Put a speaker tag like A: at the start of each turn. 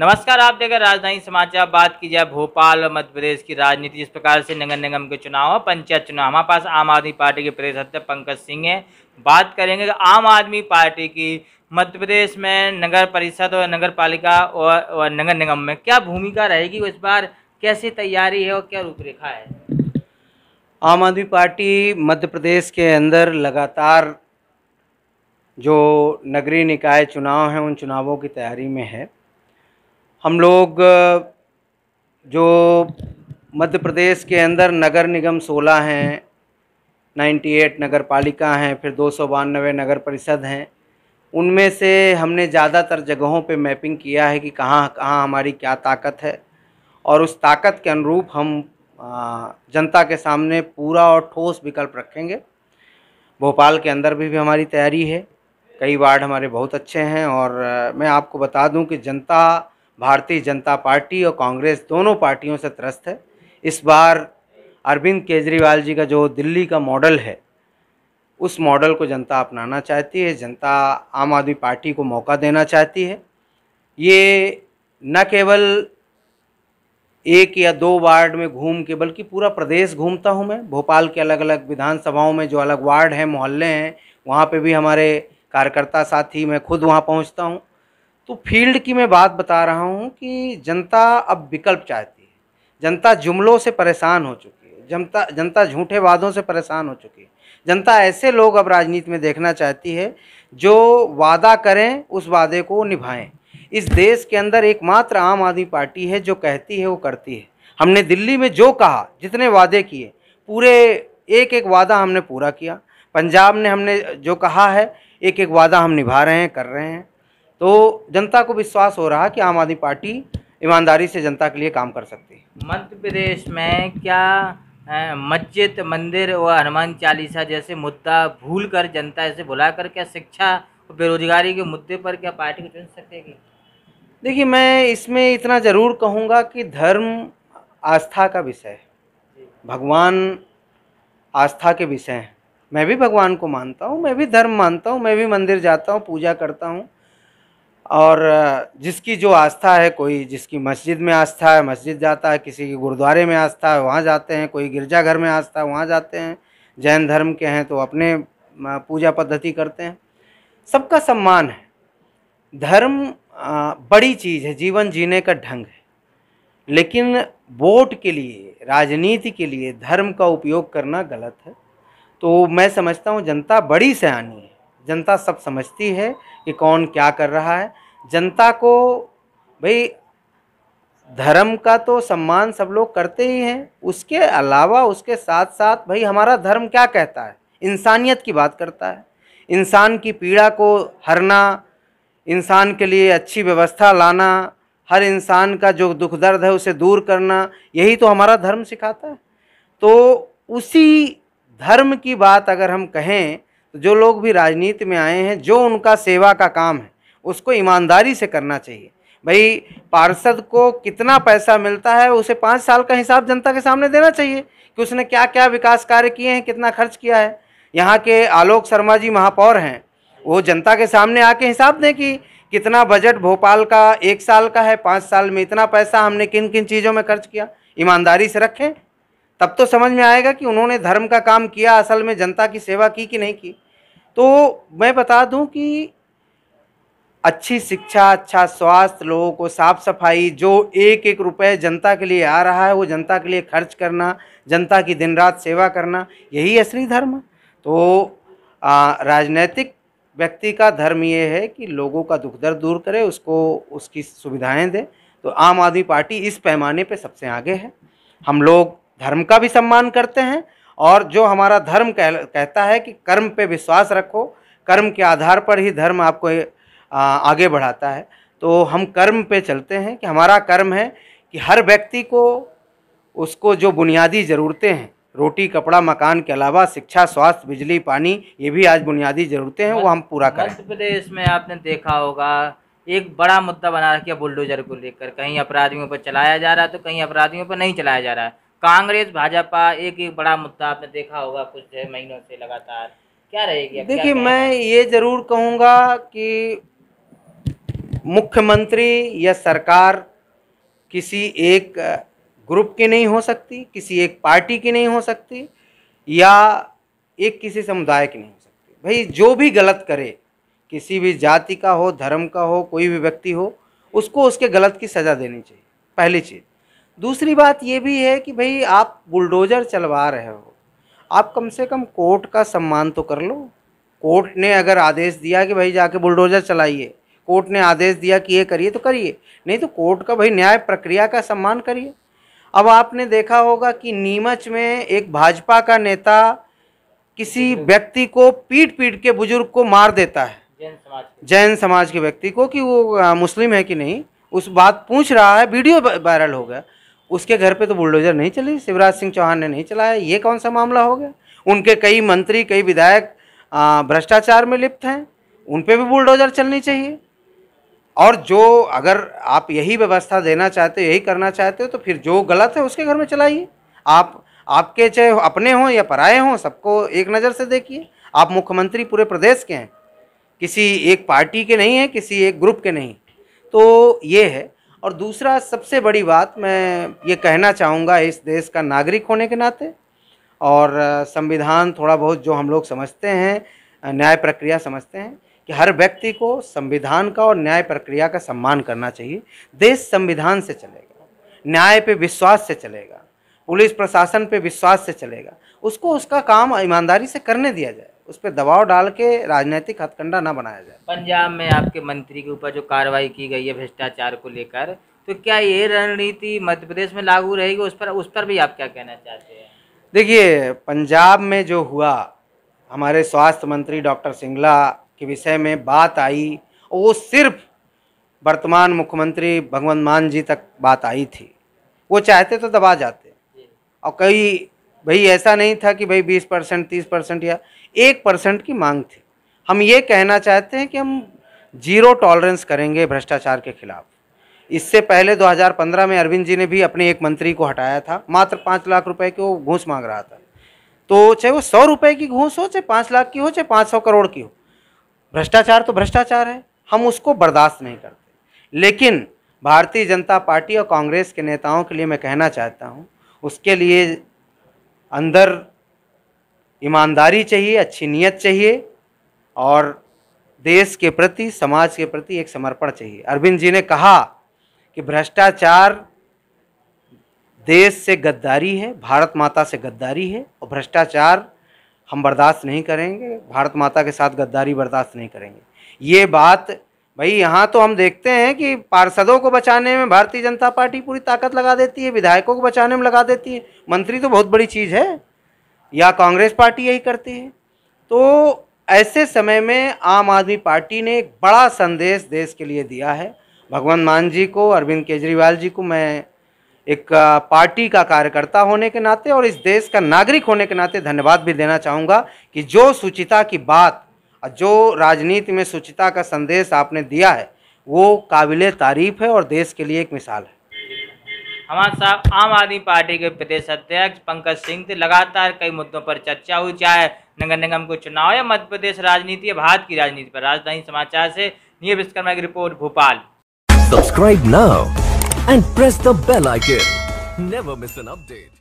A: नमस्कार आप देखें राजधानी समाचार बात की जाए भोपाल और मध्य प्रदेश की राजनीति जिस प्रकार से नगर निगम के चुनाव और पंचायत चुनाव हमारे पास आम आदमी पार्टी के प्रदेश अध्यक्ष पंकज सिंह हैं बात करेंगे कि आम आदमी पार्टी की मध्य प्रदेश में नगर परिषद और नगर पालिका और, और नगर निगम में क्या भूमिका रहेगी इस बार कैसी तैयारी है और क्या रूपरेखा है
B: आम आदमी पार्टी मध्य प्रदेश के अंदर लगातार जो नगरीय निकाय चुनाव हैं उन चुनावों की तैयारी में है हम लोग जो मध्य प्रदेश के अंदर नगर निगम 16 हैं 98 नगर पालिका हैं फिर दो नगर परिषद हैं उनमें से हमने ज़्यादातर जगहों पे मैपिंग किया है कि कहाँ कहाँ हमारी क्या ताकत है और उस ताकत के अनुरूप हम जनता के सामने पूरा और ठोस विकल्प रखेंगे भोपाल के अंदर भी, भी हमारी तैयारी है कई वार्ड हमारे बहुत अच्छे हैं और मैं आपको बता दूं कि जनता भारतीय जनता पार्टी और कांग्रेस दोनों पार्टियों से त्रस्त है इस बार अरविंद केजरीवाल जी का जो दिल्ली का मॉडल है उस मॉडल को जनता अपनाना चाहती है जनता आम आदमी पार्टी को मौका देना चाहती है ये न केवल एक या दो वार्ड में घूम के बल्कि पूरा प्रदेश घूमता हूँ मैं भोपाल के अलग अलग विधानसभाओं में जो अलग वार्ड हैं मोहल्ले हैं वहाँ पे भी हमारे कार्यकर्ता साथी मैं खुद वहाँ पहुँचता हूँ तो फील्ड की मैं बात बता रहा हूँ कि जनता अब विकल्प चाहती है जनता जुमलों से परेशान हो चुकी है जनता जनता झूठे वादों से परेशान हो चुकी है जनता ऐसे लोग अब राजनीति में देखना चाहती है जो वादा करें उस वादे को निभाएं इस देश के अंदर एकमात्र आम आदमी पार्टी है जो कहती है वो करती है हमने दिल्ली में जो कहा जितने वादे किए पूरे एक एक वादा हमने पूरा किया पंजाब ने हमने जो कहा है एक एक वादा हम निभा रहे हैं कर रहे हैं तो जनता को विश्वास हो रहा कि आम आदमी पार्टी ईमानदारी से जनता के लिए काम कर सकती
A: है मध्य प्रदेश में क्या मस्जिद मंदिर व हनुमान चालीसा जैसे मुद्दा भूल कर जनता ऐसे भुला कर क्या शिक्षा और बेरोजगारी के मुद्दे पर क्या पार्टी को चुन सकेगी
B: देखिए मैं इसमें इतना ज़रूर कहूँगा कि धर्म आस्था का विषय भगवान आस्था के विषय हैं मैं भी भगवान को मानता हूँ मैं भी धर्म मानता हूँ मैं भी मंदिर जाता हूँ पूजा करता हूँ और जिसकी जो आस्था है कोई जिसकी मस्जिद में आस्था है मस्जिद जाता है किसी की गुरुद्वारे में आस्था है वहाँ जाते हैं कोई गिरजाघर में आस्था है वहाँ जाते हैं जैन धर्म के हैं तो अपने पूजा पद्धति करते हैं सबका सम्मान है धर्म बड़ी चीज़ है जीवन जीने का ढंग है लेकिन वोट के लिए राजनीति के लिए धर्म का उपयोग करना गलत है तो मैं समझता हूँ जनता बड़ी सयानी है जनता सब समझती है कि कौन क्या कर रहा है जनता को भाई धर्म का तो सम्मान सब लोग करते ही हैं उसके अलावा उसके साथ साथ भाई हमारा धर्म क्या कहता है इंसानियत की बात करता है इंसान की पीड़ा को हरना इंसान के लिए अच्छी व्यवस्था लाना हर इंसान का जो दुख दर्द है उसे दूर करना यही तो हमारा धर्म सिखाता है तो उसी धर्म की बात अगर हम कहें तो जो लोग भी राजनीति में आए हैं जो उनका सेवा का काम है उसको ईमानदारी से करना चाहिए भाई पार्षद को कितना पैसा मिलता है उसे पाँच साल का हिसाब जनता के सामने देना चाहिए कि उसने क्या क्या विकास कार्य किए हैं कितना खर्च किया है यहाँ के आलोक शर्मा जी महापौर हैं वो जनता के सामने आके हिसाब दें कि कितना बजट भोपाल का एक साल का है पाँच साल में इतना पैसा हमने किन किन चीज़ों में खर्च किया ईमानदारी से रखें तब तो समझ में आएगा कि उन्होंने धर्म का काम किया असल में जनता की सेवा की कि नहीं की तो मैं बता दूं कि अच्छी शिक्षा अच्छा स्वास्थ्य लोगों को साफ सफाई जो एक एक रुपए जनता के लिए आ रहा है वो जनता के लिए खर्च करना जनता की दिन रात सेवा करना यही असली धर्म तो आ, राजनैतिक व्यक्ति का धर्म ये है कि लोगों का दुख दर्द दूर करे उसको उसकी सुविधाएं दे तो आम आदमी पार्टी इस पैमाने पे सबसे आगे है हम लोग धर्म का भी सम्मान करते हैं और जो हमारा धर्म कह, कहता है कि कर्म पे विश्वास रखो कर्म के आधार पर ही धर्म आपको आगे बढ़ाता है तो हम कर्म पे चलते हैं कि हमारा कर्म है कि हर व्यक्ति को उसको जो बुनियादी ज़रूरतें हैं रोटी कपड़ा मकान के अलावा शिक्षा स्वास्थ्य बिजली पानी ये भी आज बुनियादी ज़रूरतें हैं वो हम पूरा करें मध्य
A: प्रदेश में आपने देखा होगा एक बड़ा मुद्दा बना रखा बुलडोजर को लेकर कहीं अपराधियों पर चलाया जा रहा है तो कहीं अपराधियों पर नहीं चलाया जा रहा है कांग्रेस भाजपा एक एक बड़ा मुद्दा आपने देखा होगा कुछ महीनों से लगातार क्या रहेगी देखिए मैं ये
B: जरूर कहूँगा कि मुख्यमंत्री या सरकार किसी एक ग्रुप की नहीं हो सकती किसी एक पार्टी की नहीं हो सकती या एक किसी समुदाय की नहीं हो सकती भाई जो भी गलत करे किसी भी जाति का हो धर्म का हो कोई भी व्यक्ति हो उसको उसके गलत की सज़ा देनी चाहिए पहली चीज़ दूसरी बात ये भी है कि भाई आप बुलडोज़र चलवा रहे हो आप कम से कम कोर्ट का सम्मान तो कर लो कोर्ट ने अगर आदेश दिया कि भाई जाके बुलडोज़र चलाइए कोर्ट ने आदेश दिया कि ये करिए तो करिए नहीं तो कोर्ट का भाई न्याय प्रक्रिया का सम्मान करिए अब आपने देखा होगा कि नीमच में एक भाजपा का नेता किसी व्यक्ति को पीट पीट के बुजुर्ग को मार देता है जैन समाज के व्यक्ति को कि वो मुस्लिम है कि नहीं उस बात पूछ रहा है वीडियो वायरल हो गया उसके घर पे तो बुलडोजर नहीं चली शिवराज सिंह चौहान ने नहीं चलाया ये कौन सा मामला हो गया उनके कई मंत्री कई विधायक भ्रष्टाचार में लिप्त हैं उन पर भी बुलडोजर चलनी चाहिए और जो अगर आप यही व्यवस्था देना चाहते हो यही करना चाहते हो तो फिर जो गलत है उसके घर में चलाइए आप आपके चाहे अपने हों या पराए हों सबको एक नज़र से देखिए आप मुख्यमंत्री पूरे प्रदेश के हैं किसी एक पार्टी के नहीं हैं किसी एक ग्रुप के नहीं तो ये है और दूसरा सबसे बड़ी बात मैं ये कहना चाहूँगा इस देश का नागरिक होने के नाते और संविधान थोड़ा बहुत जो हम लोग समझते हैं न्याय प्रक्रिया समझते हैं कि हर व्यक्ति को संविधान का और न्याय प्रक्रिया का सम्मान करना चाहिए देश संविधान से चलेगा न्याय पे विश्वास से चलेगा पुलिस प्रशासन पे विश्वास से चलेगा उसको उसका काम ईमानदारी से करने दिया जाए उस पर दबाव डाल के राजनीतिक हथकंडा ना बनाया जाए
A: पंजाब में आपके मंत्री के ऊपर जो कार्रवाई की गई है भ्रष्टाचार को लेकर तो क्या ये रणनीति मध्य प्रदेश में लागू रहेगी उस पर उस पर भी आप क्या कहना चाहते हैं
B: देखिए पंजाब में जो हुआ हमारे स्वास्थ्य मंत्री डॉक्टर सिंगला के विषय में बात आई और वो सिर्फ वर्तमान मुख्यमंत्री भगवंत मान जी तक बात आई थी वो चाहते तो दबा जाते और कई भाई ऐसा नहीं था कि भाई बीस परसेंट तीस परसेंट या एक परसेंट की मांग थी हम ये कहना चाहते हैं कि हम जीरो टॉलरेंस करेंगे भ्रष्टाचार के खिलाफ इससे पहले 2015 में अरविंद जी ने भी अपने एक मंत्री को हटाया था मात्र पाँच लाख रुपए की वो घूस मांग रहा था तो चाहे वो सौ रुपये की घूस हो चाहे पाँच लाख की हो चाहे पाँच सौ करोड़ की हो भ्रष्टाचार तो भ्रष्टाचार है हम उसको बर्दाश्त नहीं करते लेकिन भारतीय जनता पार्टी और कांग्रेस के नेताओं के लिए मैं कहना चाहता हूँ उसके लिए अंदर ईमानदारी चाहिए अच्छी नीयत चाहिए और देश के प्रति समाज के प्रति एक समर्पण चाहिए अरविंद जी ने कहा कि भ्रष्टाचार देश से गद्दारी है भारत माता से गद्दारी है और भ्रष्टाचार हम बर्दाश्त नहीं करेंगे भारत माता के साथ गद्दारी बर्दाश्त नहीं करेंगे ये बात भाई यहाँ तो हम देखते हैं कि पार्षदों को बचाने में भारतीय जनता पार्टी पूरी ताकत लगा देती है विधायकों को बचाने में लगा देती है मंत्री तो बहुत बड़ी चीज़ है या कांग्रेस पार्टी यही करती है तो ऐसे समय में आम आदमी पार्टी ने एक बड़ा संदेश देश के लिए दिया है भगवंत मान जी को अरविंद केजरीवाल जी को मैं एक पार्टी का कार्यकर्ता होने के नाते और इस देश का नागरिक होने के नाते धन्यवाद भी देना चाहूँगा कि जो सुचिता की बात जो राजनीति में शुचिता का संदेश आपने दिया है वो काबिल तारीफ है और देश के लिए एक मिसाल है
A: हमारे साथ आम आदमी पार्टी के प्रदेश अध्यक्ष पंकज सिंह से लगातार कई मुद्दों पर चर्चा हुई चाहे नगर निगम को चुनाव या मध्य प्रदेश राजनीति या भारत की राजनीति पर राजधानी समाचार से नियम विश्वकर्मा की report Bhopal subscribe now and press the bell icon never miss an update